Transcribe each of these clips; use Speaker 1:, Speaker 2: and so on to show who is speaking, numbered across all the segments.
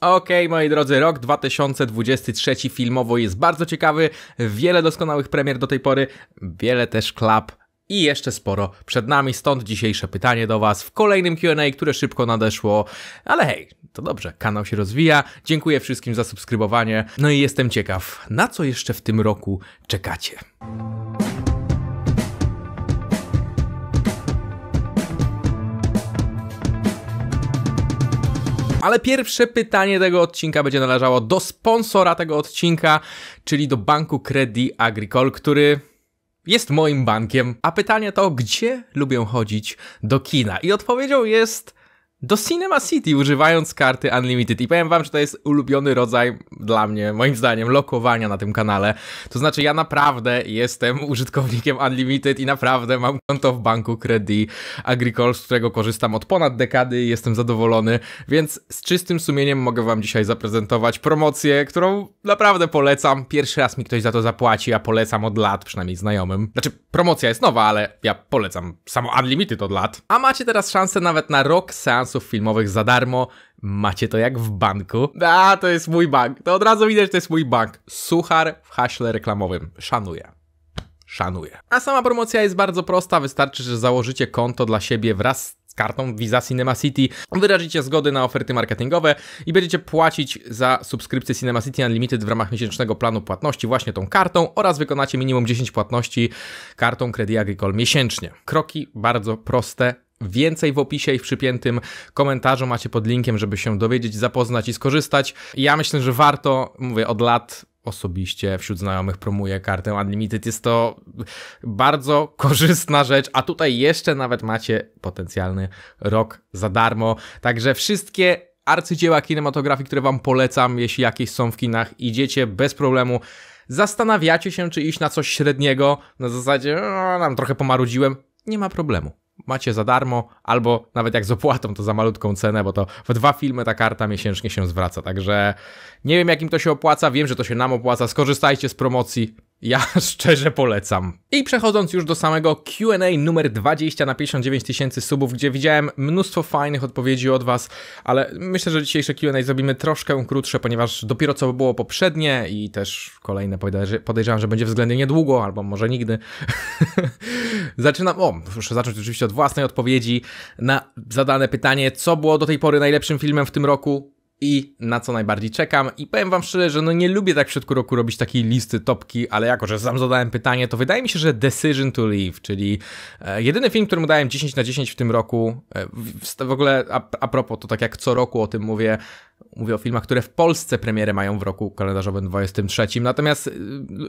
Speaker 1: Okej, okay, moi drodzy, rok 2023 filmowo jest bardzo ciekawy, wiele doskonałych premier do tej pory, wiele też klap i jeszcze sporo przed nami, stąd dzisiejsze pytanie do Was w kolejnym QA, które szybko nadeszło. Ale hej, to dobrze, kanał się rozwija. Dziękuję wszystkim za subskrybowanie. No i jestem ciekaw, na co jeszcze w tym roku czekacie. Ale pierwsze pytanie tego odcinka będzie należało do sponsora tego odcinka, czyli do banku Credit Agricole, który jest moim bankiem. A pytanie to, gdzie lubię chodzić do kina? I odpowiedzią jest do Cinema City, używając karty Unlimited. I powiem wam, że to jest ulubiony rodzaj dla mnie, moim zdaniem, lokowania na tym kanale. To znaczy, ja naprawdę jestem użytkownikiem Unlimited i naprawdę mam konto w banku Credit Agricole, z którego korzystam od ponad dekady i jestem zadowolony, więc z czystym sumieniem mogę wam dzisiaj zaprezentować promocję, którą naprawdę polecam. Pierwszy raz mi ktoś za to zapłaci, a polecam od lat, przynajmniej znajomym. Znaczy, promocja jest nowa, ale ja polecam samo Unlimited od lat. A macie teraz szansę nawet na rok seans filmowych za darmo. Macie to jak w banku. A, to jest mój bank. To od razu widać, że to jest mój bank. Suchar w haśle reklamowym. Szanuję szanuję. A sama promocja jest bardzo prosta, wystarczy, że założycie konto dla siebie wraz z kartą Visa Cinema City, wyrazicie zgody na oferty marketingowe i będziecie płacić za subskrypcję Cinema City Unlimited w ramach miesięcznego planu płatności właśnie tą kartą oraz wykonacie minimum 10 płatności kartą Credit Agricole miesięcznie. Kroki bardzo proste, Więcej w opisie i w przypiętym komentarzu macie pod linkiem, żeby się dowiedzieć, zapoznać i skorzystać. Ja myślę, że warto, mówię od lat osobiście wśród znajomych promuję kartę Unlimited. Jest to bardzo korzystna rzecz, a tutaj jeszcze nawet macie potencjalny rok za darmo. Także wszystkie arcydzieła kinematografii, które Wam polecam, jeśli jakieś są w kinach, idziecie bez problemu zastanawiacie się, czy iść na coś średniego, na zasadzie, no, nam trochę pomarudziłem, nie ma problemu macie za darmo, albo nawet jak z opłatą, to za malutką cenę, bo to w dwa filmy ta karta miesięcznie się zwraca. Także nie wiem, jakim to się opłaca, wiem, że to się nam opłaca. Skorzystajcie z promocji, ja szczerze polecam. I przechodząc już do samego QA numer 20 na 59 tysięcy subów, gdzie widziałem mnóstwo fajnych odpowiedzi od Was, ale myślę, że dzisiejsze QA zrobimy troszkę krótsze, ponieważ dopiero co było poprzednie i też kolejne podejrzewam, że będzie względnie niedługo, albo może nigdy. Zaczynam, o, muszę zacząć oczywiście od własnej odpowiedzi na zadane pytanie, co było do tej pory najlepszym filmem w tym roku? i na co najbardziej czekam. I powiem wam szczerze, że no nie lubię tak w środku roku robić takiej listy topki, ale jako, że sam zadałem pytanie, to wydaje mi się, że Decision to Leave, czyli e, jedyny film, któremu dałem 10 na 10 w tym roku, e, w ogóle a, a propos, to tak jak co roku o tym mówię, Mówię o filmach, które w Polsce premiery mają w roku kalendarzowym 23. Natomiast y,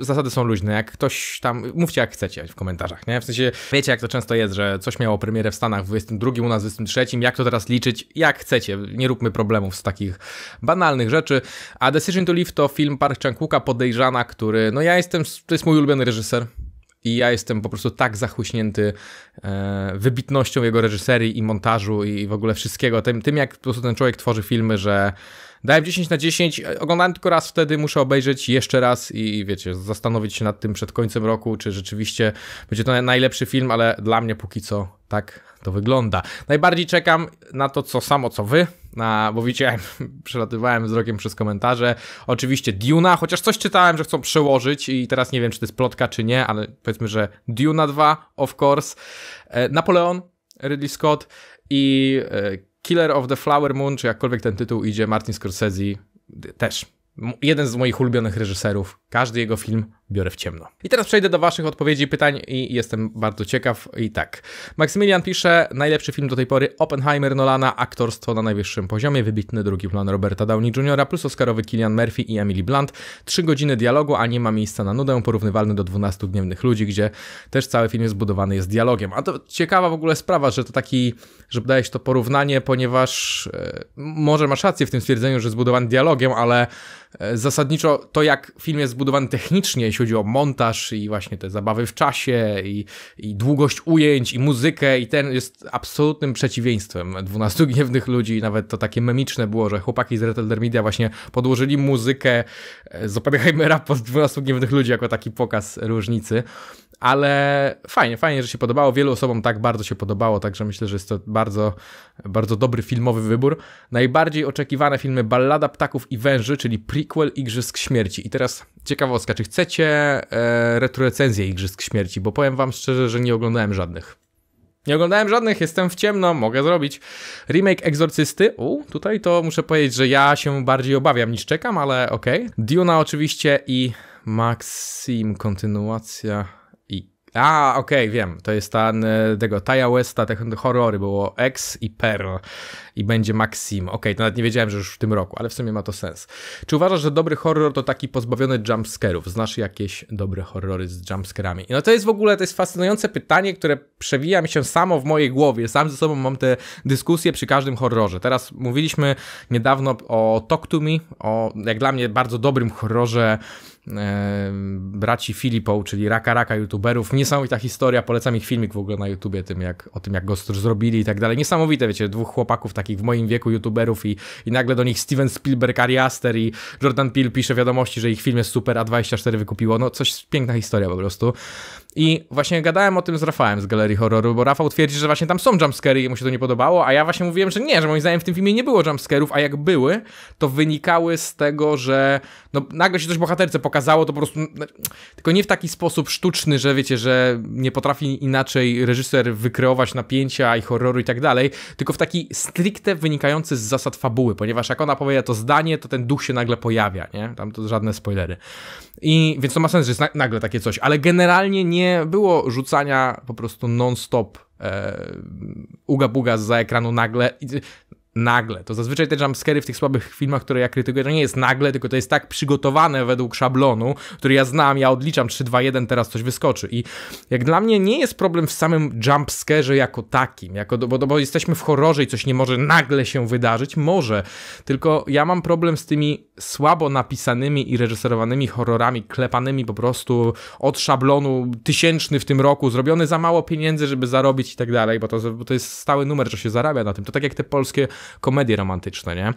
Speaker 1: zasady są luźne. Jak ktoś tam. Mówcie jak chcecie w komentarzach, nie? W sensie wiecie, jak to często jest, że coś miało premierę w Stanach w 22, u nas w 23. Jak to teraz liczyć? Jak chcecie. Nie róbmy problemów z takich banalnych rzeczy. A Decision to Live to film Park Chan-wooka podejrzana, który. No ja jestem. To jest mój ulubiony reżyser i ja jestem po prostu tak zachłyśnięty e, wybitnością jego reżyserii i montażu i w ogóle wszystkiego, tym, tym jak po prostu ten człowiek tworzy filmy, że dałem 10 na 10, oglądałem tylko raz wtedy, muszę obejrzeć jeszcze raz i wiecie, zastanowić się nad tym przed końcem roku, czy rzeczywiście będzie to najlepszy film, ale dla mnie póki co tak to wygląda. Najbardziej czekam na to, co samo, co wy, na, bo widziałem, przelatywałem wzrokiem przez komentarze. Oczywiście Duna, chociaż coś czytałem, że chcą przełożyć i teraz nie wiem, czy to jest plotka, czy nie, ale powiedzmy, że Duna 2, of course, e, Napoleon, Ridley Scott i e, Killer of the Flower Moon, czy jakkolwiek ten tytuł idzie, Martin Scorsese też. Jeden z moich ulubionych reżyserów. Każdy jego film biorę w ciemno. I teraz przejdę do Waszych odpowiedzi pytań i jestem bardzo ciekaw. I tak, Maksymilian pisze, najlepszy film do tej pory, Oppenheimer Nolana, aktorstwo na najwyższym poziomie, wybitny drugi plan Roberta Downey Jr., plus Oscarowy Killian Murphy i Emily Blunt, trzy godziny dialogu, a nie ma miejsca na nudę, porównywalny do 12 gniewnych ludzi, gdzie też cały film jest zbudowany jest dialogiem. A to ciekawa w ogóle sprawa, że to taki, że dajesz to porównanie, ponieważ e, może masz rację w tym stwierdzeniu, że zbudowany dialogiem, ale e, zasadniczo to jak film jest zbudowany technicznie, jeśli chodzi o montaż i właśnie te zabawy w czasie i, i długość ujęć i muzykę i ten jest absolutnym przeciwieństwem 12 gniewnych ludzi. Nawet to takie memiczne było, że chłopaki z Red Media właśnie podłożyli muzykę z Oppenheimera pod 12 gniewnych ludzi jako taki pokaz różnicy ale fajnie, fajnie, że się podobało. Wielu osobom tak bardzo się podobało, także myślę, że jest to bardzo, bardzo dobry filmowy wybór. Najbardziej oczekiwane filmy Ballada Ptaków i Węży, czyli prequel Igrzysk Śmierci. I teraz ciekawostka, czy chcecie e, retrorecenzję Igrzysk Śmierci? Bo powiem wam szczerze, że nie oglądałem żadnych. Nie oglądałem żadnych, jestem w ciemno, mogę zrobić. Remake Egzorcysty. U, tutaj to muszę powiedzieć, że ja się bardziej obawiam niż czekam, ale okej. Okay. Duna oczywiście i Maxim, kontynuacja. A, okej, okay, wiem. To jest ta, tego Taya Westa, te horrory było X i Pearl i będzie Maxim. Okej, okay, to nawet nie wiedziałem, że już w tym roku, ale w sumie ma to sens. Czy uważasz, że dobry horror to taki pozbawiony jumpscarów? Znasz jakieś dobre horrory z jumpscarami? No to jest w ogóle, to jest fascynujące pytanie, które przewija mi się samo w mojej głowie. Sam ze sobą mam te dyskusje przy każdym horrorze. Teraz mówiliśmy niedawno o Talk To Me, o jak dla mnie bardzo dobrym horrorze braci Filipą, czyli Raka Raka youtuberów. Niesamowita historia, polecam ich filmik w ogóle na YouTubie tym jak, o tym, jak go zrobili i tak dalej. Niesamowite, wiecie, dwóch chłopaków takich w moim wieku youtuberów i, i nagle do nich Steven Spielberg, Ari Aster i Jordan Peele pisze wiadomości, że ich film jest super, a24 wykupiło. No coś, piękna historia po prostu. I właśnie gadałem o tym z Rafałem z Galerii Horroru, bo Rafał twierdzi, że właśnie tam są jumpscary i mu się to nie podobało, a ja właśnie mówiłem, że nie, że moim zdaniem w tym filmie nie było jumpscarów, a jak były, to wynikały z tego, że no, nagle się coś bohaterce pokazało, to po prostu, no, tylko nie w taki sposób sztuczny, że wiecie, że nie potrafi inaczej reżyser wykreować napięcia i horroru i tak dalej, tylko w taki stricte wynikający z zasad fabuły, ponieważ jak ona powie to zdanie, to ten duch się nagle pojawia, nie? Tam to żadne spoilery. I więc to ma sens, że jest nagle takie coś, ale generalnie nie nie było rzucania po prostu non-stop e, uga buga za ekranu nagle nagle. To zazwyczaj te jumpscary w tych słabych filmach, które ja krytykuję, to nie jest nagle, tylko to jest tak przygotowane według szablonu, który ja znam, ja odliczam 3, 2, 1, teraz coś wyskoczy. I jak dla mnie nie jest problem w samym jumpscarze jako takim, jako, bo, bo jesteśmy w horrorze i coś nie może nagle się wydarzyć, może, tylko ja mam problem z tymi słabo napisanymi i reżyserowanymi horrorami, klepanymi po prostu od szablonu, tysięczny w tym roku, zrobiony za mało pieniędzy, żeby zarobić i tak dalej, bo to, bo to jest stały numer, że się zarabia na tym. To tak jak te polskie komedie romantyczne, nie?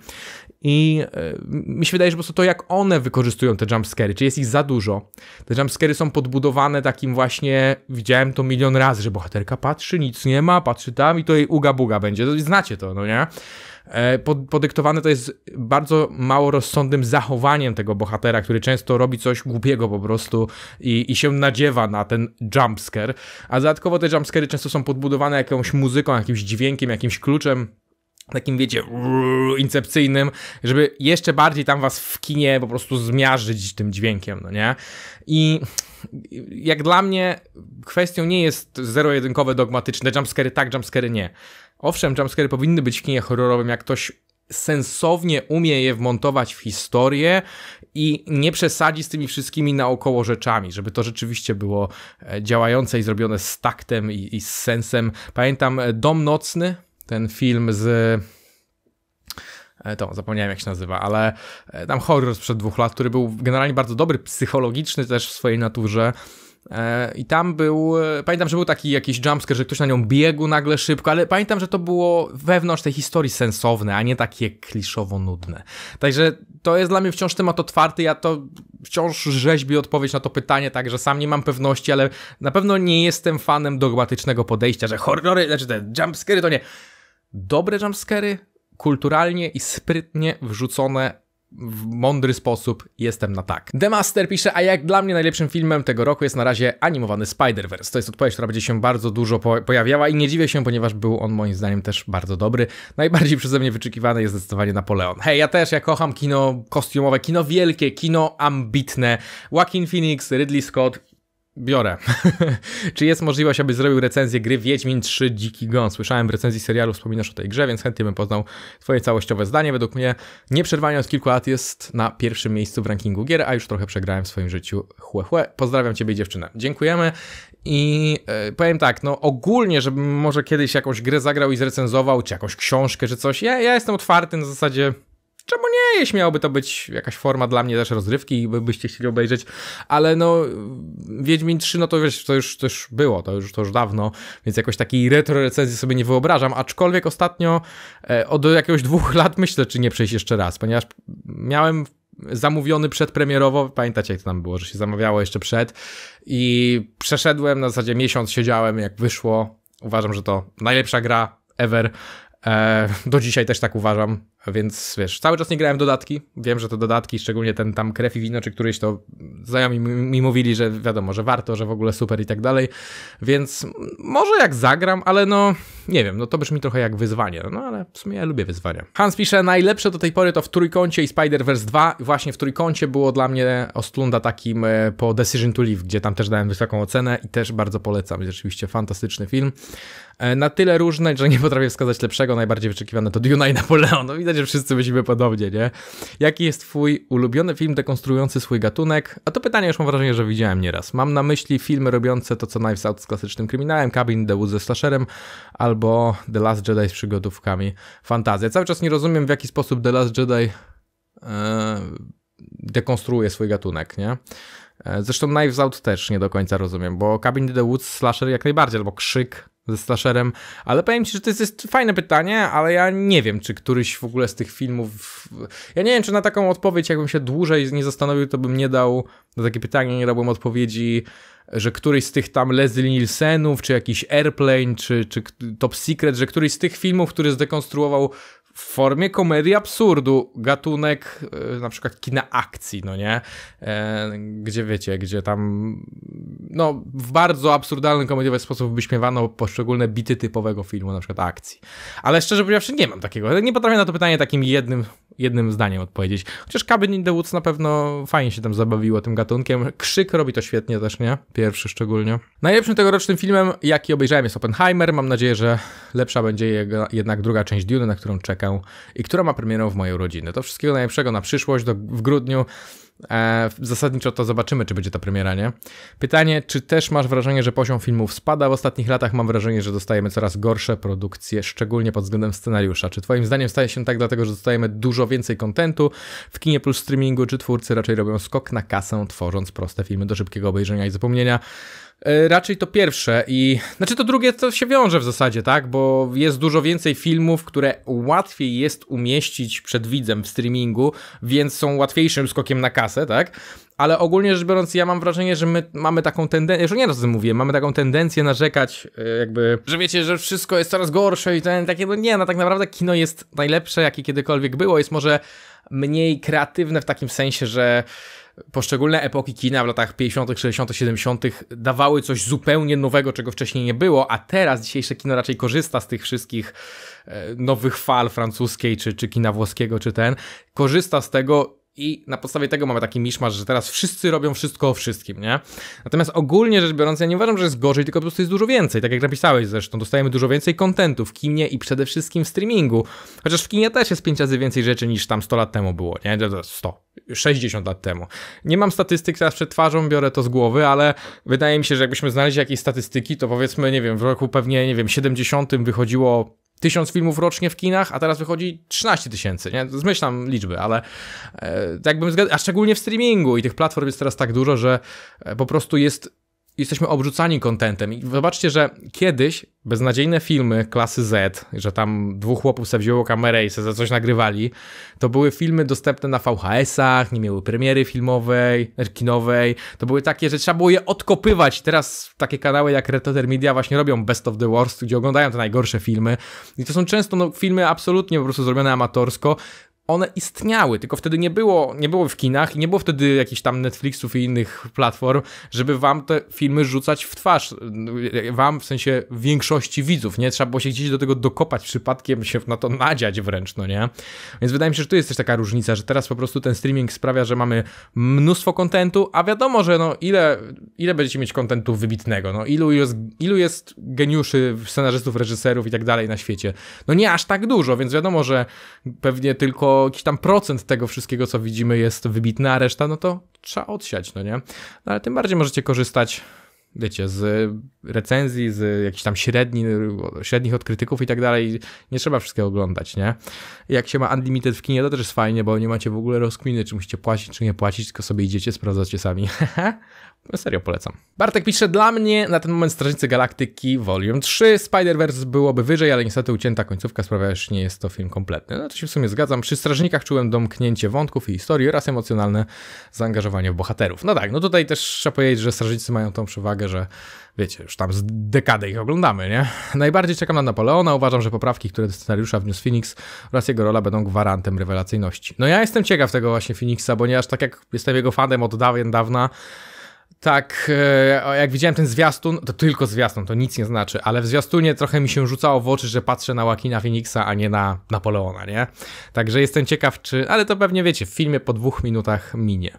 Speaker 1: I e, mi się wydaje, że po prostu to, jak one wykorzystują te jumpscary, czy jest ich za dużo. Te jumpscary są podbudowane takim właśnie, widziałem to milion razy, że bohaterka patrzy, nic nie ma, patrzy tam i to jej uga-buga będzie. Znacie to, no nie? E, podyktowane to jest bardzo mało rozsądnym zachowaniem tego bohatera, który często robi coś głupiego po prostu i, i się nadziewa na ten jumpscare, a dodatkowo te jumpscary często są podbudowane jakąś muzyką, jakimś dźwiękiem, jakimś kluczem, takim, wiecie, incepcyjnym, żeby jeszcze bardziej tam was w kinie po prostu zmiażdżyć tym dźwiękiem, no nie? I jak dla mnie kwestią nie jest zero-jedynkowe, dogmatyczne jumpscary tak, jumpscary nie. Owszem, jumpscary powinny być w kinie horrorowym, jak ktoś sensownie umie je wmontować w historię i nie przesadzi z tymi wszystkimi naokoło rzeczami, żeby to rzeczywiście było e, działające i zrobione z taktem i, i z sensem. Pamiętam e, Dom Nocny, ten film z e, to zapomniałem jak się nazywa, ale e, tam horror sprzed dwóch lat, który był generalnie bardzo dobry, psychologiczny też w swojej naturze. E, I tam był, pamiętam, że był taki jakiś jumpscare, że ktoś na nią biegł nagle szybko, ale pamiętam, że to było wewnątrz tej historii sensowne, a nie takie kliszowo nudne. Także to jest dla mnie wciąż temat otwarty, ja to wciąż rzeźbi odpowiedź na to pytanie, także sam nie mam pewności, ale na pewno nie jestem fanem dogmatycznego podejścia, że horrory, znaczy te jumpscary to nie dobre jumpscary, kulturalnie i sprytnie wrzucone w mądry sposób jestem na tak. The Master pisze, a jak dla mnie najlepszym filmem tego roku jest na razie animowany Spider-Verse. To jest odpowiedź, która będzie się bardzo dużo po pojawiała i nie dziwię się, ponieważ był on moim zdaniem też bardzo dobry. Najbardziej przeze mnie wyczekiwany jest zdecydowanie Napoleon. Hej, ja też, ja kocham kino kostiumowe, kino wielkie, kino ambitne. Joaquin Phoenix, Ridley Scott biorę. Czy jest możliwość, aby zrobił recenzję gry Wiedźmin 3 Dziki Gon? Słyszałem w recenzji serialu, wspominasz o tej grze, więc chętnie bym poznał twoje całościowe zdanie. Według mnie nieprzerwanie od kilku lat jest na pierwszym miejscu w rankingu gier, a już trochę przegrałem w swoim życiu. Chłe, chłe. Pozdrawiam ciebie dziewczynę. Dziękujemy i e, powiem tak, no ogólnie, żebym może kiedyś jakąś grę zagrał i zrecenzował, czy jakąś książkę, czy coś. Ja, ja jestem otwarty na zasadzie czemu nie? Jeśli miałoby to być jakaś forma dla mnie też rozrywki i byście chcieli obejrzeć, ale no Wiedźmin 3, no to wiesz, to już, to już było, to już, to już dawno, więc jakoś takiej retro recenzji sobie nie wyobrażam, aczkolwiek ostatnio e, od jakiegoś dwóch lat myślę, czy nie przejść jeszcze raz, ponieważ miałem zamówiony przedpremierowo, pamiętacie jak to tam było, że się zamawiało jeszcze przed i przeszedłem, na zasadzie miesiąc siedziałem jak wyszło, uważam, że to najlepsza gra ever E, do dzisiaj też tak uważam, więc wiesz, cały czas nie grałem dodatki. Wiem, że te dodatki, szczególnie ten tam krew i wino czy któryś, to znajomi mi mówili, że wiadomo, że warto, że w ogóle super i tak dalej. Więc może jak zagram, ale no nie wiem, no to brzmi trochę jak wyzwanie, no ale w sumie ja lubię wyzwania. Hans pisze, najlepsze do tej pory to w trójkącie i Spider-Verse 2. Właśnie w trójkącie było dla mnie Ostlunda takim e, po Decision to Live, gdzie tam też dałem wysoką ocenę i też bardzo polecam. Jest rzeczywiście fantastyczny film. E, na tyle różne, że nie potrafię wskazać lepszego. Najbardziej wyczekiwane to Dune i Napoleon. No widać, że wszyscy myślimy podobnie, nie? Jaki jest twój ulubiony film dekonstruujący swój gatunek? A to pytanie już mam wrażenie, że widziałem nieraz. Mam na myśli filmy robiące to, co Knives Out z klasycznym kryminałem, Cabin the Woods ze slasherem albo The Last Jedi z przygodówkami fantazja. Cały czas nie rozumiem, w jaki sposób The Last Jedi yy, dekonstruuje swój gatunek, nie? E, zresztą Knives Out też nie do końca rozumiem, bo Cabin in the Woods slasher jak najbardziej, albo krzyk ze slasherem, ale powiem ci, że to jest, jest, fajne pytanie, ale ja nie wiem, czy któryś w ogóle z tych filmów, ja nie wiem, czy na taką odpowiedź, jakbym się dłużej nie zastanowił, to bym nie dał, na takie pytanie nie dałbym odpowiedzi, że któryś z tych tam Leslie Nielsenów, czy jakiś Airplane, czy, czy Top Secret, że któryś z tych filmów, który zdekonstruował w formie komedii absurdu, gatunek y, na przykład kina akcji, no nie? E, gdzie wiecie, gdzie tam no, w bardzo absurdalny, komediowy sposób wyśmiewano poszczególne bity typowego filmu, na przykład akcji. Ale szczerze powiedziawszy, nie mam takiego. Nie potrafię na to pytanie takim jednym jednym zdaniem odpowiedzieć. Chociaż Cabin in the Woods na pewno fajnie się tam zabawiło tym gatunkiem. Krzyk robi to świetnie też, nie? Pierwszy szczególnie. Najlepszym tegorocznym filmem, jaki obejrzałem jest Oppenheimer. Mam nadzieję, że lepsza będzie jego, jednak druga część Dune, na którą czekam i która ma premierę w mojej urodziny. To wszystkiego najlepszego na przyszłość, do, w grudniu. E, zasadniczo to zobaczymy, czy będzie ta premiera, nie? Pytanie, czy też masz wrażenie, że poziom filmów spada? W ostatnich latach mam wrażenie, że dostajemy coraz gorsze produkcje, szczególnie pod względem scenariusza. Czy twoim zdaniem staje się tak dlatego, że dostajemy dużo więcej kontentu w kinie plus streamingu, czy twórcy raczej robią skok na kasę, tworząc proste filmy do szybkiego obejrzenia i zapomnienia? E, raczej to pierwsze i znaczy to drugie to się wiąże w zasadzie, tak? Bo jest dużo więcej filmów, które łatwiej jest umieścić przed widzem w streamingu, więc są łatwiejszym skokiem na kasę, tak? Ale ogólnie rzecz biorąc, ja mam wrażenie, że my mamy taką tendencję, że nie raz mówię, mamy taką tendencję narzekać, e, jakby, że wiecie, że wszystko jest coraz gorsze i ten takie, no nie, no tak naprawdę kino jest najlepsze, jakie kiedykolwiek było, jest może mniej kreatywne w takim sensie, że poszczególne epoki kina w latach 50., 60., 70. dawały coś zupełnie nowego, czego wcześniej nie było, a teraz dzisiejsze kino raczej korzysta z tych wszystkich e, nowych fal francuskiej, czy, czy kina włoskiego, czy ten, korzysta z tego i na podstawie tego mamy taki miszmasz, że teraz wszyscy robią wszystko o wszystkim, nie? Natomiast ogólnie rzecz biorąc, ja nie uważam, że jest gorzej, tylko po prostu jest dużo więcej. Tak jak napisałeś zresztą, dostajemy dużo więcej kontentu w kinie i przede wszystkim w streamingu. Chociaż w kinie też jest 5 razy więcej rzeczy niż tam 100 lat temu było, nie? 100, 60 lat temu. Nie mam statystyk teraz przed twarzą, biorę to z głowy, ale wydaje mi się, że jakbyśmy znaleźli jakieś statystyki, to powiedzmy, nie wiem, w roku pewnie, nie wiem, 70 wychodziło tysiąc filmów rocznie w kinach, a teraz wychodzi 13 tysięcy, nie? Zmyślam liczby, ale e, jakbym zgadzał, a szczególnie w streamingu i tych platform jest teraz tak dużo, że e, po prostu jest jesteśmy obrzucani kontentem. I zobaczcie, że kiedyś beznadziejne filmy klasy Z, że tam dwóch chłopów sobie wzięło kamerę i sobie za coś nagrywali, to były filmy dostępne na VHS-ach, nie miały premiery filmowej, znaczy kinowej. To były takie, że trzeba było je odkopywać. Teraz takie kanały jak Retoter Media właśnie robią Best of the Worst, gdzie oglądają te najgorsze filmy. I to są często no, filmy absolutnie po prostu zrobione amatorsko, one istniały, tylko wtedy nie było, nie było w kinach i nie było wtedy jakichś tam Netflixów i innych platform, żeby wam te filmy rzucać w twarz, e, wam w sensie większości widzów, nie? Trzeba było się gdzieś do tego dokopać przypadkiem, się na to nadziać wręcz, no nie? Więc wydaje mi się, że tu jest też taka różnica, że teraz po prostu ten streaming sprawia, że mamy mnóstwo kontentu, a wiadomo, że no ile, ile będziecie mieć kontentu wybitnego, no ilu jest, ilu jest geniuszy, scenarzystów, reżyserów i tak dalej na świecie? No nie aż tak dużo, więc wiadomo, że pewnie tylko jakiś tam procent tego wszystkiego, co widzimy, jest wybitny, a reszta, no to trzeba odsiać, no nie? No ale tym bardziej możecie korzystać wiecie, z recenzji, z jakichś tam średni, średnich od krytyków i tak dalej, nie trzeba wszystkiego oglądać, nie? Jak się ma Unlimited w kinie, to też jest fajnie, bo nie macie w ogóle rozkminy, czy musicie płacić, czy nie płacić, tylko sobie idziecie, sprawdzacie sami. No serio polecam. Bartek pisze, dla mnie na ten moment Strażnicy Galaktyki Volume 3 Spider-Verse byłoby wyżej, ale niestety ucięta końcówka sprawia, że nie jest to film kompletny. No to się w sumie zgadzam. Przy Strażnikach czułem domknięcie wątków i historii oraz emocjonalne zaangażowanie w bohaterów. No tak, no tutaj też trzeba powiedzieć, że Strażnicy mają tą przewagę, uwagę, że wiecie, już tam z dekady ich oglądamy, nie? Najbardziej czekam na Napoleona, uważam, że poprawki, które do scenariusza wniósł Phoenix oraz jego rola będą gwarantem rewelacyjności. No ja jestem ciekaw tego właśnie Phoenixa, ponieważ tak jak jestem jego fanem od dawien dawna, tak, e, jak widziałem ten zwiastun, to tylko zwiastun, to nic nie znaczy, ale w zwiastunie trochę mi się rzucało w oczy, że patrzę na Łakina Phoenixa, a nie na Napoleona, nie? Także jestem ciekaw, czy. Ale to pewnie wiecie, w filmie po dwóch minutach minie.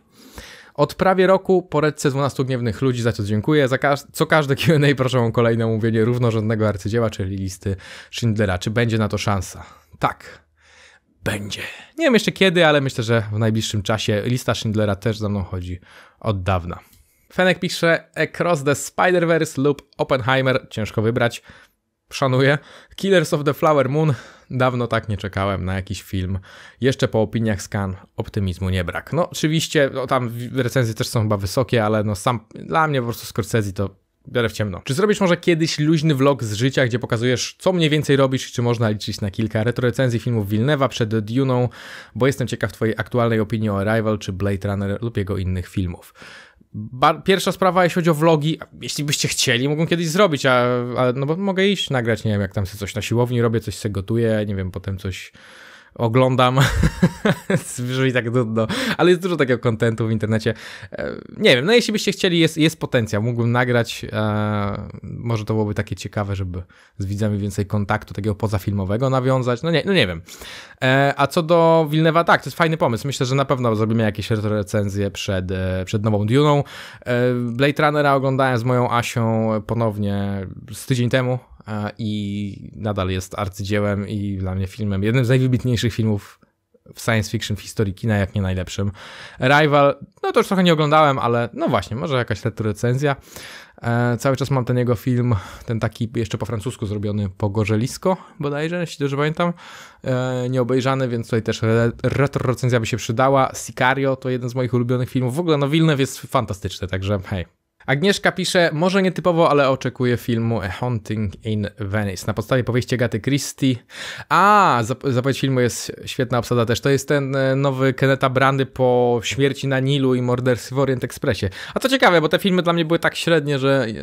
Speaker 1: Od prawie roku po redce 12 gniewnych ludzi, za co dziękuję. Za co każde QA proszę o kolejne omówienie równorzędnego arcydzieła, czyli listy Schindlera. Czy będzie na to szansa? Tak, będzie. Nie wiem jeszcze kiedy, ale myślę, że w najbliższym czasie lista Schindlera też za mną chodzi od dawna. Fenek pisze Across the Spider-Verse lub Oppenheimer, ciężko wybrać, szanuję. Killers of the Flower Moon, Dawno tak nie czekałem na jakiś film. Jeszcze po opiniach skan optymizmu nie brak. No oczywiście, no, tam recenzje też są chyba wysokie, ale no sam dla mnie po prostu Scorsese to biorę w ciemno. Czy zrobisz może kiedyś luźny vlog z życia, gdzie pokazujesz, co mniej więcej robisz czy można liczyć na kilka retrorecenzji filmów Wilnewa przed Dune'ą, bo jestem ciekaw twojej aktualnej opinii o Arrival czy Blade Runner lub jego innych filmów. Pierwsza sprawa, jeśli chodzi o vlogi, jeśli byście chcieli, mogą kiedyś zrobić, ale no bo mogę iść nagrać, nie wiem, jak tam sobie coś na siłowni robię, coś sobie gotuję, nie wiem, potem coś oglądam. Brzmi tak nudno, ale jest dużo takiego kontentu w internecie. E, nie wiem, no jeśli byście chcieli, jest, jest potencjał. Mógłbym nagrać, e, może to byłoby takie ciekawe, żeby z widzami więcej kontaktu takiego pozafilmowego nawiązać. No nie, no nie wiem. E, a co do Wilnewa, tak, to jest fajny pomysł. Myślę, że na pewno zrobimy jakieś recenzje przed, e, przed nową Duną. E, Blade Runnera oglądałem z moją Asią ponownie z tydzień temu i nadal jest arcydziełem i dla mnie filmem, jednym z najwybitniejszych filmów w science fiction w historii kina, jak nie najlepszym. Rival, no to już trochę nie oglądałem, ale no właśnie, może jakaś retrorecenzja. E, cały czas mam ten jego film, ten taki jeszcze po francusku zrobiony, Pogorzelisko bodajże, jeśli dobrze pamiętam, e, nieobejrzany, więc tutaj też re, recenzja by się przydała. Sicario to jeden z moich ulubionych filmów. W ogóle no Wilnew jest fantastyczny, także hej, Agnieszka pisze, może nietypowo, ale oczekuję filmu A Haunting in Venice na podstawie powieści Gaty Christie. A, zapowiedź filmu jest świetna obsada też. To jest ten e, nowy Keneta Brandy po śmierci na Nilu i morderstwie w Orient Expressie. A co ciekawe, bo te filmy dla mnie były tak średnie, że e,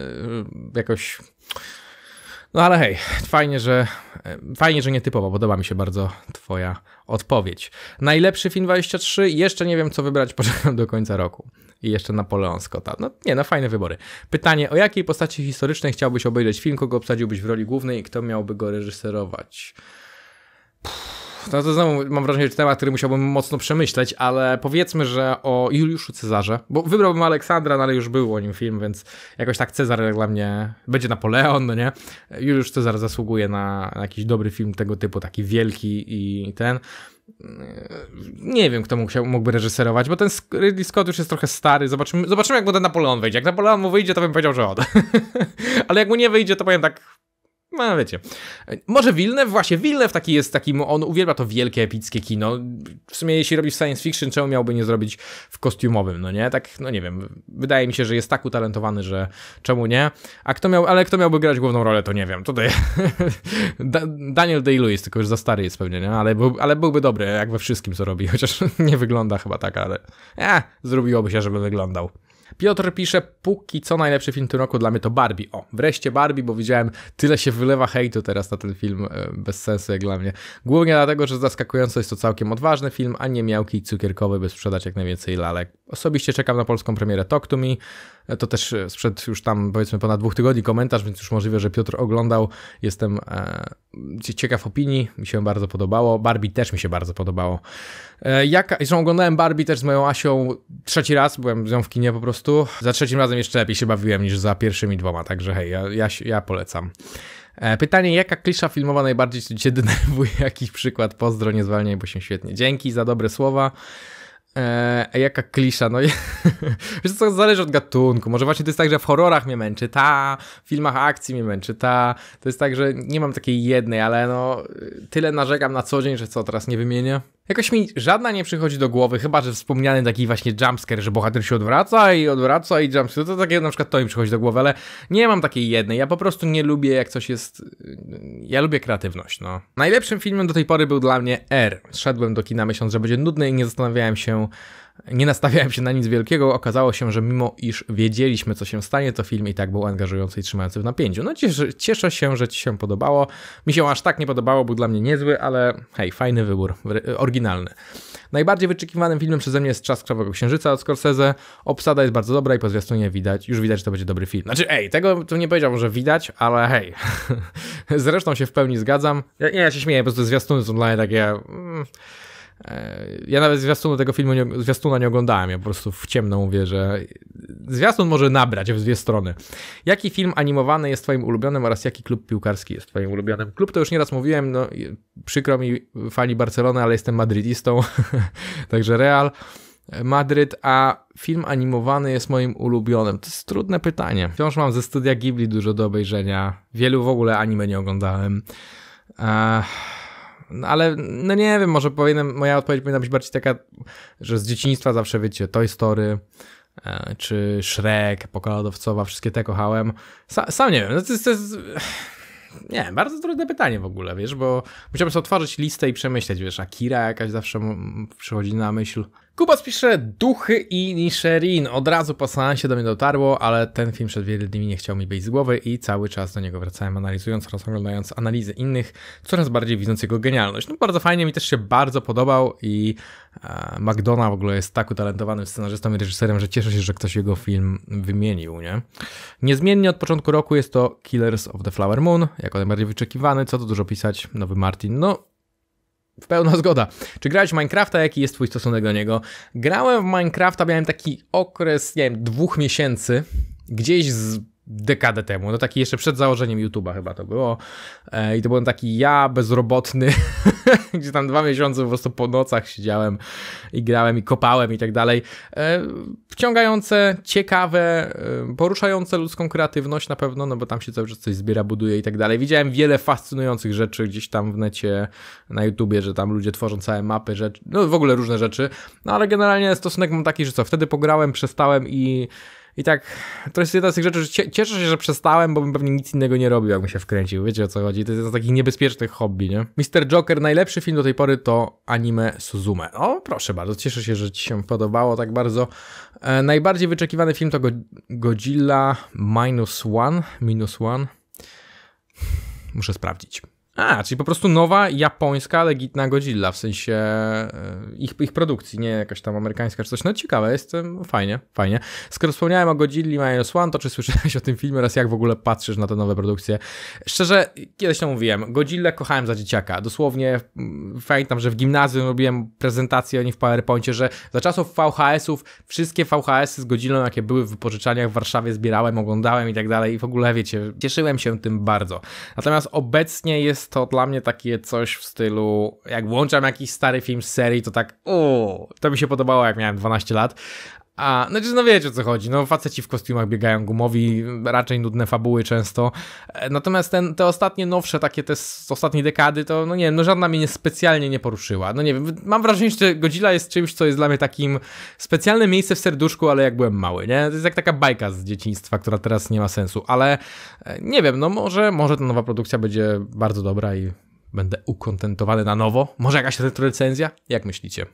Speaker 1: jakoś... No ale hej, fajnie, że e, fajnie, że nietypowo, podoba mi się bardzo twoja odpowiedź. Najlepszy film 23, jeszcze nie wiem co wybrać, poczekam do końca roku i jeszcze Napoleon Scotta. No nie, no fajne wybory. Pytanie, o jakiej postaci historycznej chciałbyś obejrzeć film, kogo obsadziłbyś w roli głównej i kto miałby go reżyserować? Puh, no to znowu mam wrażenie, że temat, który musiałbym mocno przemyśleć, ale powiedzmy, że o Juliuszu Cezarze, bo wybrałbym Aleksandra, no ale już był o nim film, więc jakoś tak Cezar dla mnie będzie Napoleon, no nie? Juliusz Cezar zasługuje na jakiś dobry film tego typu, taki wielki i ten nie wiem, kto mógł, mógłby reżyserować, bo ten Ridley Scott już jest trochę stary. Zobaczymy, zobaczymy jak mu ten Napoleon wyjdzie. Jak Napoleon mu wyjdzie, to bym powiedział, że on. Ale jak mu nie wyjdzie, to powiem tak, no wiecie. Może Wilnew, właśnie Wilnew taki jest takim, on uwielbia to wielkie, epickie kino. W sumie jeśli robi science fiction, czemu miałby nie zrobić w kostiumowym, no nie? Tak, no nie wiem. Wydaje mi się, że jest tak utalentowany, że czemu nie? A kto miał, ale kto miałby grać główną rolę, to nie wiem. Tutaj Daniel Day-Lewis, tylko już za stary jest pewnie, nie? Ale, był, ale byłby dobry, jak we wszystkim co robi, chociaż nie wygląda chyba tak, ale eh, zrobiłoby się, żeby wyglądał. Piotr pisze, póki co najlepszy film tego roku dla mnie to Barbie. O, wreszcie Barbie, bo widziałem tyle się wylewa hejtu teraz na ten film, e, bez sensu jak dla mnie. Głównie dlatego, że zaskakująco jest to całkiem odważny film, a nie miałki cukierkowy, by sprzedać jak najwięcej lalek. Osobiście czekam na polską premierę Talk to Me, to też e, sprzed już tam powiedzmy ponad dwóch tygodni komentarz, więc już możliwe, że Piotr oglądał. Jestem e, ciekaw opinii, mi się bardzo podobało. Barbie też mi się bardzo podobało. E, Jak, zresztą oglądałem Barbie też z moją Asią trzeci raz, byłem z nią w kinie po prostu. Za trzecim razem jeszcze lepiej się bawiłem niż za pierwszymi dwoma, także hej, ja, ja, ja polecam. Pytanie, jaka klisza filmowa najbardziej Cię denerwuje? Jakiś przykład? Pozdro, nie zwalniaj, bo się świetnie. Dzięki za dobre słowa. Eee, jaka klisza, no i wiesz co, zależy od gatunku, może właśnie to jest tak, że w horrorach mnie męczy ta, w filmach akcji mnie męczy ta, to jest tak, że nie mam takiej jednej, ale no tyle narzekam na co dzień, że co, teraz nie wymienię? Jakoś mi żadna nie przychodzi do głowy, chyba że wspomniany taki właśnie jumpscare, że bohater się odwraca i odwraca i jumpscare, to takie na przykład to mi przychodzi do głowy, ale nie mam takiej jednej, ja po prostu nie lubię jak coś jest, yy, ja lubię kreatywność, no. Najlepszym filmem do tej pory był dla mnie R. Szedłem do kina myśląc, że będzie nudny i nie zastanawiałem się nie nastawiałem się na nic wielkiego, okazało się, że mimo iż wiedzieliśmy co się stanie, to film i tak był angażujący i trzymający w napięciu. No cieszę, cieszę się, że Ci się podobało. Mi się aż tak nie podobało, był dla mnie niezły, ale hej, fajny wybór, oryginalny. Najbardziej wyczekiwanym filmem przeze mnie jest Czas Krawego Księżyca od Scorsese. Obsada jest bardzo dobra i po zwiastunie widać, już widać, że to będzie dobry film. Znaczy, ej, tego tu nie powiedziałbym, że widać, ale hej. Zresztą się w pełni zgadzam. Ja, nie, ja się śmieję, po prostu zwiastuny są dla mnie takie... Mm, E, ja nawet zwiastunu tego filmu, nie, zwiastuna nie oglądałem, ja po prostu w ciemno mówię, że zwiastun może nabrać w dwie strony. Jaki film animowany jest twoim ulubionym oraz jaki klub piłkarski jest twoim ulubionym? Klub to już nieraz mówiłem, no przykro mi fani Barcelony, ale jestem madrydistą, także Real Madryt, a film animowany jest moim ulubionym? To jest trudne pytanie. Wciąż mam ze studia Ghibli dużo do obejrzenia, wielu w ogóle anime nie oglądałem. Ech no, ale no nie wiem, może powinienem, moja odpowiedź powinna być bardziej taka, że z dzieciństwa zawsze wiecie, Toy Story, e, czy Shrek, Pokola Lodowcowa, wszystkie te kochałem. Sa, sam nie wiem, no to jest, to jest... Nie, wiem, bardzo trudne pytanie w ogóle, wiesz, bo musiałbym sobie otworzyć listę i przemyśleć, wiesz, Akira jakaś zawsze przychodzi na myśl. Kuba pisze Duchy i Nisherin. Od razu po się, do mnie dotarło, ale ten film przed wielu dni nie chciał mi wyjść z głowy i cały czas do niego wracałem, analizując oraz analizy innych, coraz bardziej widząc jego genialność. No bardzo fajnie, mi też się bardzo podobał i e, McDonough w ogóle jest tak utalentowanym scenarzystą i reżyserem, że cieszę się, że ktoś jego film wymienił, nie? Niezmiennie od początku roku jest to Killers of the Flower Moon, jako najbardziej wyczekiwany, co tu dużo pisać, nowy Martin, no w pełna zgoda. Czy grałeś w Minecrafta? Jaki jest twój stosunek do niego? Grałem w Minecrafta, miałem taki okres, nie wiem, dwóch miesięcy. Gdzieś z dekadę temu, no taki jeszcze przed założeniem YouTube'a chyba to było e, i to byłem taki ja bezrobotny, gdzie tam dwa miesiące po prostu po nocach siedziałem i grałem i kopałem i tak dalej. E, wciągające, ciekawe, e, poruszające ludzką kreatywność na pewno, no bo tam się cały czas coś zbiera, buduje i tak dalej. Widziałem wiele fascynujących rzeczy gdzieś tam w necie, na YouTubie, że tam ludzie tworzą całe mapy, rzeczy, no w ogóle różne rzeczy, no ale generalnie stosunek mam taki, że co, wtedy pograłem, przestałem i i tak, to jest jedna z tych rzeczy, że cieszę się, że przestałem, bo bym pewnie nic innego nie robił, jakbym się wkręcił. Wiecie o co chodzi? To jest jeden z takich niebezpiecznych hobby, nie? Mister Joker, najlepszy film do tej pory to anime Suzume. O, proszę bardzo, cieszę się, że Ci się podobało tak bardzo. E, najbardziej wyczekiwany film to Go Godzilla Minus One. Minus One. Muszę sprawdzić. A, czyli po prostu nowa japońska, legitna Godzilla, w sensie e, ich, ich produkcji, nie jakaś tam amerykańska czy coś. No ciekawe, jestem, fajnie, fajnie. Skoro wspomniałem o Godzilli Minus One, to czy słyszałeś o tym filmie oraz jak w ogóle patrzysz na te nowe produkcje? Szczerze, kiedyś to mówiłem, Godzilla kochałem za dzieciaka. Dosłownie mm, pamiętam, że w gimnazjum robiłem prezentację o nich w PowerPoincie, że za czasów VHS-ów wszystkie VHS-y z Godzillą, jakie były w wypożyczalniach w Warszawie, zbierałem, oglądałem i tak dalej i w ogóle, wiecie, cieszyłem się tym bardzo. Natomiast obecnie jest to dla mnie takie coś w stylu, jak włączam jakiś stary film z serii, to tak, o, to mi się podobało, jak miałem 12 lat, a, znaczy, no wiecie o co chodzi, no faceci w kostiumach biegają gumowi, raczej nudne fabuły często. E, natomiast ten, te ostatnie nowsze, takie te z ostatniej dekady, to no nie wiem, no żadna mnie nie, specjalnie nie poruszyła. No nie wiem, mam wrażenie, że Godzilla jest czymś, co jest dla mnie takim specjalne miejsce w serduszku, ale jak byłem mały, nie? To jest jak taka bajka z dzieciństwa, która teraz nie ma sensu, ale e, nie wiem, no może, może ta nowa produkcja będzie bardzo dobra i będę ukontentowany na nowo? Może jakaś retrorecenzja? Jak myślicie?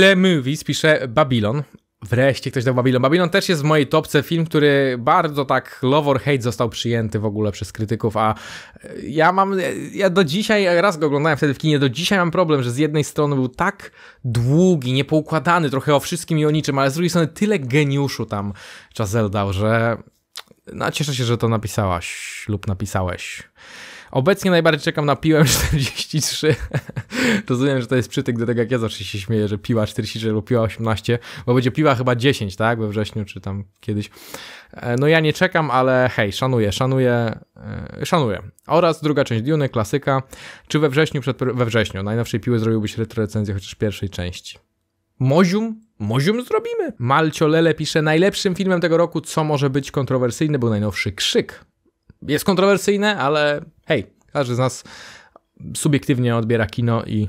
Speaker 1: Le Movies pisze Babylon, Wreszcie ktoś dał Babylon. Babylon też jest w mojej topce film, który bardzo tak love or hate został przyjęty w ogóle przez krytyków, a e, ja mam, e, ja do dzisiaj, e, raz go oglądałem wtedy w kinie, do dzisiaj mam problem, że z jednej strony był tak długi, niepoukładany, trochę o wszystkim i o niczym, ale z drugiej strony tyle geniuszu tam Chazelle dał, że no cieszę się, że to napisałaś lub napisałeś. Obecnie najbardziej czekam na piłę 43. Rozumiem, że to jest przytyk do tego, jak ja zawsze się śmieję, że piła 43 lub piła 18, bo będzie piła chyba 10, tak? We wrześniu czy tam kiedyś. E, no ja nie czekam, ale hej, szanuję, szanuję, e, szanuję. Oraz druga część Dune, klasyka. Czy we wrześniu, przed, we wrześniu najnowszej piły zrobiłbyś retrorecenzję chociaż pierwszej części? Mozium? Mozium zrobimy. Malcio Lele pisze, najlepszym filmem tego roku, co może być kontrowersyjne był najnowszy Krzyk jest kontrowersyjne, ale hej, każdy z nas subiektywnie odbiera kino i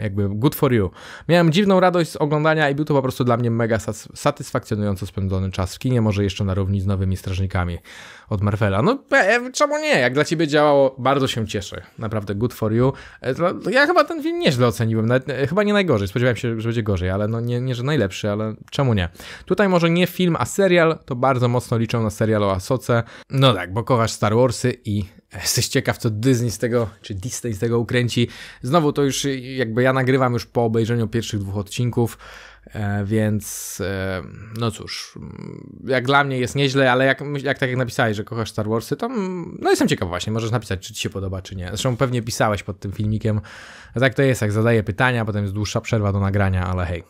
Speaker 1: jakby good for you. Miałem dziwną radość z oglądania i był to po prostu dla mnie mega satysfakcjonująco spędzony czas w kinie, może jeszcze na równi z nowymi strażnikami od Marvela. No e, e, czemu nie? Jak dla ciebie działało, bardzo się cieszę. Naprawdę good for you. E, ja chyba ten film nieźle oceniłem, Nawet, chyba nie najgorzej. Spodziewałem się, że będzie gorzej, ale no nie, nie, że najlepszy, ale czemu nie? Tutaj może nie film, a serial, to bardzo mocno liczę na serial o Asoce. No tak, bo kochasz Star Warsy i Jesteś ciekaw, co Disney z tego, czy Disney z tego ukręci. Znowu to już jakby ja nagrywam już po obejrzeniu pierwszych dwóch odcinków, e, więc e, no cóż, mm, jak dla mnie jest nieźle, ale jak, jak tak jak napisałeś, że kochasz Star Warsy, to mm, no jestem ciekaw właśnie, możesz napisać, czy ci się podoba, czy nie. Zresztą pewnie pisałeś pod tym filmikiem, tak to jest, jak zadaję pytania, potem jest dłuższa przerwa do nagrania, ale hej.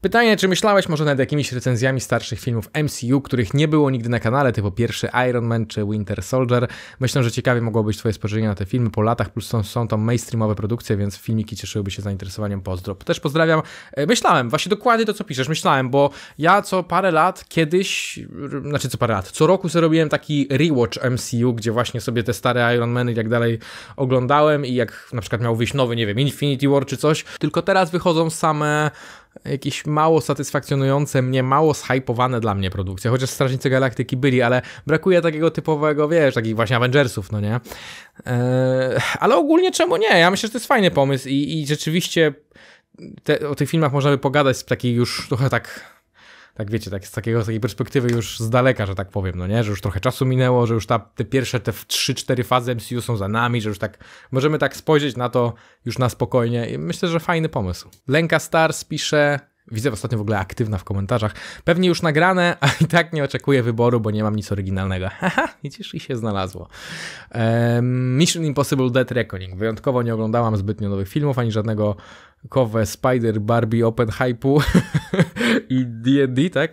Speaker 1: Pytanie, czy myślałeś może nad jakimiś recenzjami starszych filmów MCU, których nie było nigdy na kanale, typu pierwszy Iron Man czy Winter Soldier? Myślę, że ciekawie mogłoby być twoje spojrzenie na te filmy po latach, plus są, są to mainstreamowe produkcje, więc filmiki cieszyłyby się zainteresowaniem pozdrop. Też pozdrawiam. E, myślałem, właśnie dokładnie to, co piszesz, myślałem, bo ja co parę lat kiedyś, znaczy co parę lat, co roku sobie robiłem taki rewatch MCU, gdzie właśnie sobie te stare Iron Man i tak dalej oglądałem i jak na przykład miał wyjść nowy, nie wiem, Infinity War czy coś, tylko teraz wychodzą same jakieś mało satysfakcjonujące mnie, mało zhypowane dla mnie produkcje, chociaż Strażnicy Galaktyki byli, ale brakuje takiego typowego, wiesz, takich właśnie Avengersów, no nie? E, ale ogólnie czemu nie? Ja myślę, że to jest fajny pomysł i, i rzeczywiście te, o tych filmach można by pogadać z takiej już trochę tak tak wiecie, tak z, takiego, z takiej perspektywy już z daleka, że tak powiem, no nie, że już trochę czasu minęło, że już ta, te pierwsze, te 3-4 fazy MCU są za nami, że już tak możemy tak spojrzeć na to już na spokojnie i myślę, że fajny pomysł. Lenka Stars pisze, widzę ostatnio w ogóle aktywna w komentarzach. Pewnie już nagrane, a i tak nie oczekuję wyboru, bo nie mam nic oryginalnego. Haha, widzisz, i się znalazło. Um, Mission Impossible Dead Reckoning. Wyjątkowo nie oglądałam zbytnio nowych filmów, ani żadnego Kowe, Spider, Barbie, Open Hype'u i D&D, tak?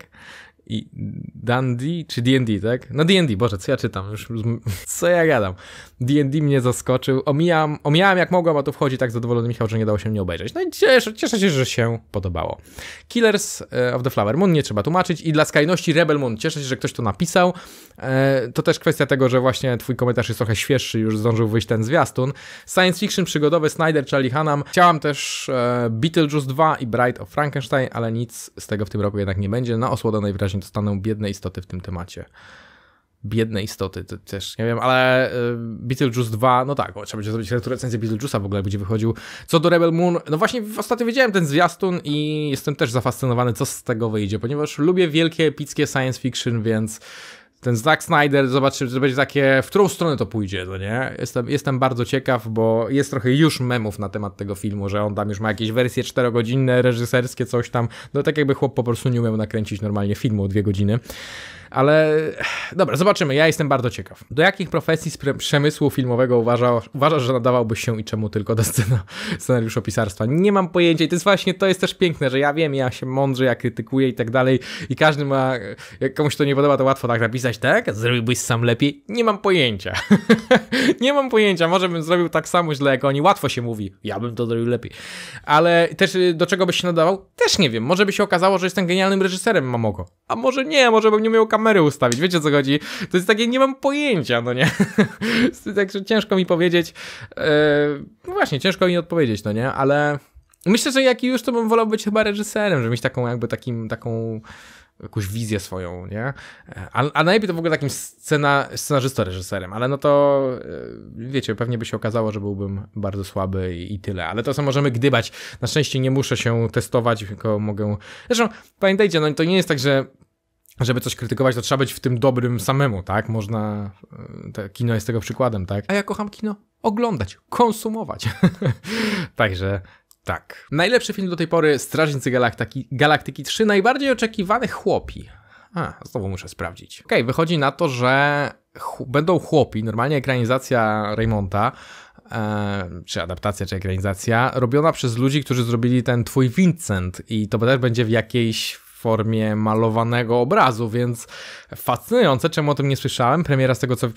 Speaker 1: i Dandy, czy D&D, tak? No D&D, Boże, co ja czytam? Już, co ja gadam? D&D mnie zaskoczył, omijam, omijałem jak mogłam, a tu wchodzi tak zadowolony Michał, że nie dało się mnie obejrzeć. No i cieszę, cieszę się, że się podobało. Killers e, of the Flower Moon, nie trzeba tłumaczyć i dla skrajności Rebel Moon, cieszę się, że ktoś to napisał. E, to też kwestia tego, że właśnie twój komentarz jest trochę świeższy, już zdążył wyjść ten zwiastun. Science fiction przygodowy Snyder, Charlie Hanam. Chciałam też e, Beetlejuice 2 i Bride of Frankenstein, ale nic z tego w tym roku jednak nie będzie, na osłodę najwyraźniej właśnie dostaną biedne istoty w tym temacie. Biedne istoty, to też nie wiem, ale y, Beetlejuice 2, no tak, o, trzeba będzie zrobić recenzję Beetlejuice'a w ogóle, będzie wychodził. Co do Rebel Moon, no właśnie ostatnio widziałem ten zwiastun i jestem też zafascynowany, co z tego wyjdzie, ponieważ lubię wielkie, epickie science fiction, więc ten Zack Snyder, zobaczymy, czy będzie takie, w którą stronę to pójdzie, to no nie? Jestem, jestem bardzo ciekaw, bo jest trochę już memów na temat tego filmu, że on tam już ma jakieś wersje czterogodzinne, reżyserskie, coś tam. No tak jakby chłop po prostu nie umiał nakręcić normalnie filmu o dwie godziny ale dobra, zobaczymy. Ja jestem bardzo ciekaw. Do jakich profesji z przemysłu filmowego uważasz, uważasz że nadawałbyś się i czemu tylko do scena, scenariuszopisarstwa? Nie mam pojęcia i to jest właśnie, to jest też piękne, że ja wiem, ja się mądrze, ja krytykuję i tak dalej i każdy ma, jak komuś to nie podoba, to łatwo tak napisać, tak? Zrobiłbyś sam lepiej? Nie mam pojęcia. nie mam pojęcia, może bym zrobił tak samo źle jak oni. Łatwo się mówi, ja bym to zrobił lepiej. Ale też y, do czego byś się nadawał? Też nie wiem. Może by się okazało, że jestem genialnym reżyserem Mamogo. A może nie, może bym nie miał kamery kamery ustawić, wiecie co chodzi? To jest takie, nie mam pojęcia, no nie? Także ciężko mi powiedzieć, e, no właśnie, ciężko mi odpowiedzieć, no nie? Ale myślę, że jaki już to bym wolał być chyba reżyserem, żeby mieć taką jakby takim, taką jakąś wizję swoją, nie? A, a najlepiej to w ogóle takim scena, scenarzystą, reżyserem, ale no to e, wiecie, pewnie by się okazało, że byłbym bardzo słaby i, i, tyle, ale to co możemy gdybać. Na szczęście nie muszę się testować, tylko mogę... Zresztą pamiętajcie, no to nie jest tak, że żeby coś krytykować, to trzeba być w tym dobrym samemu, tak? Można, e, kino jest tego przykładem, tak? A ja kocham kino oglądać, konsumować. Także tak. Najlepszy film do tej pory Strażnicy Galaktyki, Galaktyki 3, najbardziej oczekiwany chłopi. A, znowu muszę sprawdzić. Okej, okay, wychodzi na to, że ch będą chłopi, normalnie ekranizacja Raymonta, e, czy adaptacja, czy ekranizacja, robiona przez ludzi, którzy zrobili ten twój Vincent i to też będzie w jakiejś formie malowanego obrazu, więc fascynujące, czemu o tym nie słyszałem. Premiera z tego, co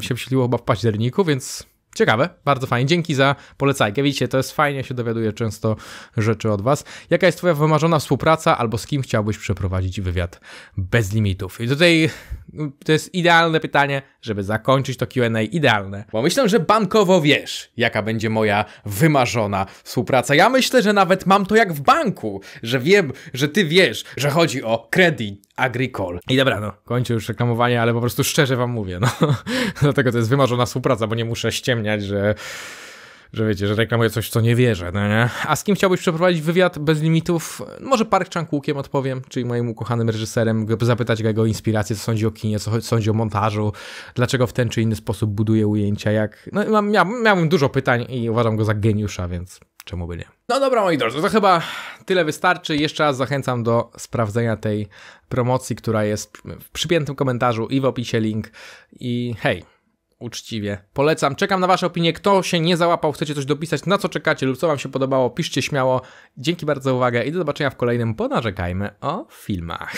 Speaker 1: się wsiliło chyba w październiku, więc Ciekawe, bardzo fajnie. Dzięki za polecajkę. Widzicie, to jest fajnie, się dowiaduję często rzeczy od Was. Jaka jest Twoja wymarzona współpraca albo z kim chciałbyś przeprowadzić wywiad bez limitów? I tutaj no, to jest idealne pytanie, żeby zakończyć to QA. Idealne. Bo myślę, że bankowo wiesz, jaka będzie moja wymarzona współpraca. Ja myślę, że nawet mam to jak w banku, że wiem, że Ty wiesz, że chodzi o kredyt. Agricole. I dobra, no, kończę już reklamowanie, ale po prostu szczerze wam mówię, no. Dlatego to jest wymarzona współpraca, bo nie muszę ściemniać że że wiecie, że reklamuję coś, co nie wierzę, no nie? A z kim chciałbyś przeprowadzić wywiad bez limitów? Może Park Chan-wookiem odpowiem, czyli moim ukochanym reżyserem, zapytać go o inspirację, co sądzi o kinie, co sądzi o montażu, dlaczego w ten czy inny sposób buduje ujęcia, jak... No, miał, miałem dużo pytań i uważam go za geniusza, więc czemu by nie? No dobra, moi drodzy, to chyba tyle wystarczy. Jeszcze raz zachęcam do sprawdzenia tej promocji, która jest w przypiętym komentarzu i w opisie link i hej! uczciwie. Polecam, czekam na Wasze opinie. Kto się nie załapał, chcecie coś dopisać, na co czekacie lub co Wam się podobało, piszcie śmiało. Dzięki bardzo za uwagę i do zobaczenia w kolejnym Ponarzekajmy o filmach.